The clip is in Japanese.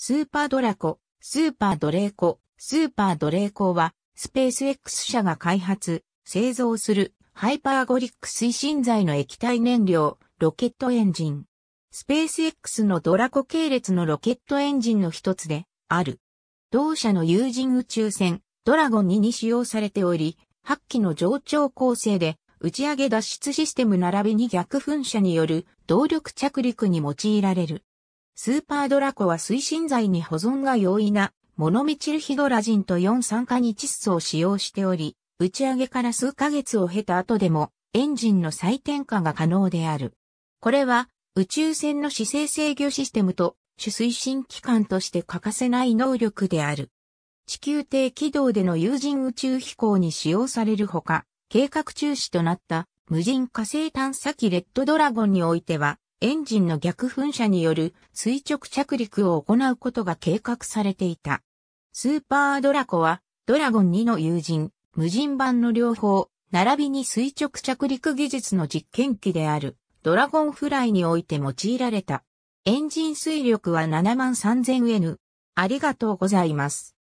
スーパードラコ、スーパードレーコ、スーパードレーコは、スペース X 社が開発、製造する、ハイパーゴリック推進剤の液体燃料、ロケットエンジン。スペース X のドラコ系列のロケットエンジンの一つで、ある。同社の有人宇宙船、ドラゴン2に使用されており、8機の上長構成で、打ち上げ脱出システム並びに逆噴射による動力着陸に用いられる。スーパードラコは推進剤に保存が容易な、モノミチルヒドラジンと4酸化に窒素を使用しており、打ち上げから数ヶ月を経た後でも、エンジンの再転化が可能である。これは、宇宙船の姿勢制御システムと、主推進機関として欠かせない能力である。地球低軌道での有人宇宙飛行に使用されるほか、計画中止となった無人火星探査機レッドドラゴンにおいては、エンジンの逆噴射による垂直着陸を行うことが計画されていた。スーパードラコは、ドラゴン2の友人、無人版の両方、並びに垂直着陸技術の実験機である、ドラゴンフライにおいて用いられた。エンジン推力は 73,000N。ありがとうございます。